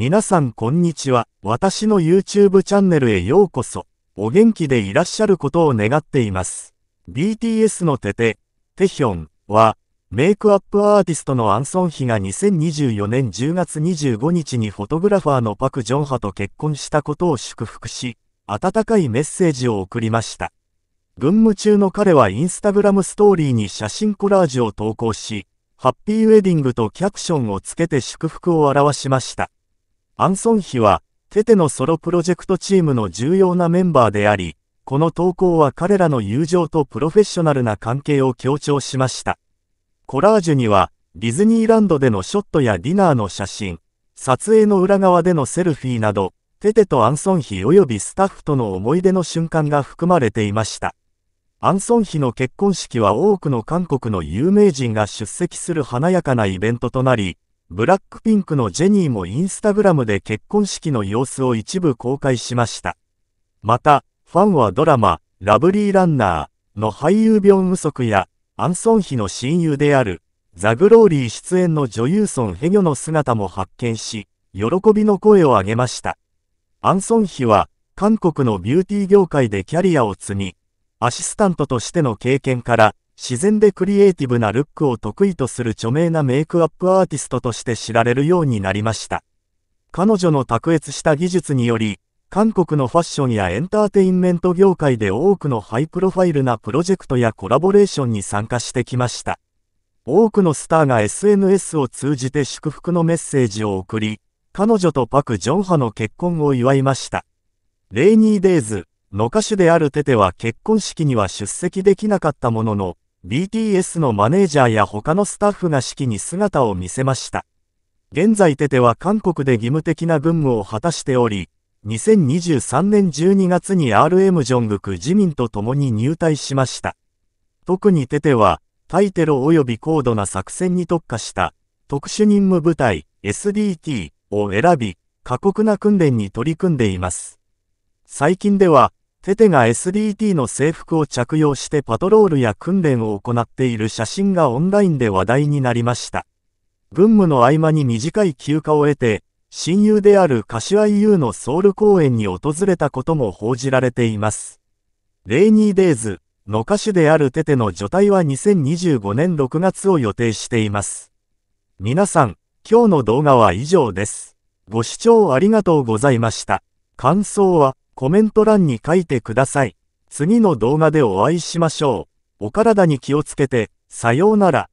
皆さんこんにちは。私の YouTube チャンネルへようこそ。お元気でいらっしゃることを願っています。BTS のテテ、テヒョンは、メイクアップアーティストのアンソンヒが2024年10月25日にフォトグラファーのパク・ジョンハと結婚したことを祝福し、温かいメッセージを送りました。軍務中の彼はインスタグラムストーリーに写真コラージュを投稿し、ハッピーウェディングとキャプションをつけて祝福を表しました。アンソンヒは、テテのソロプロジェクトチームの重要なメンバーであり、この投稿は彼らの友情とプロフェッショナルな関係を強調しました。コラージュには、ディズニーランドでのショットやディナーの写真、撮影の裏側でのセルフィーなど、テテとアンソンヒ及びスタッフとの思い出の瞬間が含まれていました。アンソンヒの結婚式は多くの韓国の有名人が出席する華やかなイベントとなり、ブラックピンクのジェニーもインスタグラムで結婚式の様子を一部公開しました。また、ファンはドラマ、ラブリーランナーの俳優ビョンウソクや、アンソンヒの親友である、ザグローリー出演の女優ソン・ヘギョの姿も発見し、喜びの声を上げました。アンソンヒは、韓国のビューティー業界でキャリアを積み、アシスタントとしての経験から、自然でクリエイティブなルックを得意とする著名なメイクアップアーティストとして知られるようになりました。彼女の卓越した技術により、韓国のファッションやエンターテインメント業界で多くのハイプロファイルなプロジェクトやコラボレーションに参加してきました。多くのスターが SNS を通じて祝福のメッセージを送り、彼女とパク・ジョンハの結婚を祝いました。レイニー・デイズの歌手であるテテは結婚式には出席できなかったものの、BTS のマネージャーや他のスタッフが式に姿を見せました。現在テテは韓国で義務的な軍務を果たしており、2023年12月に RM ジョングク自民と共に入隊しました。特にテテは、対テロ及び高度な作戦に特化した、特殊任務部隊 SDT を選び、過酷な訓練に取り組んでいます。最近では、テテが SDT の制服を着用してパトロールや訓練を行っている写真がオンラインで話題になりました。軍務の合間に短い休暇を得て、親友である柏 EU のソウル公演に訪れたことも報じられています。レイニーデイズの歌手であるテテの除隊は2025年6月を予定しています。皆さん、今日の動画は以上です。ご視聴ありがとうございました。感想はコメント欄に書いてください。次の動画でお会いしましょう。お体に気をつけて、さようなら。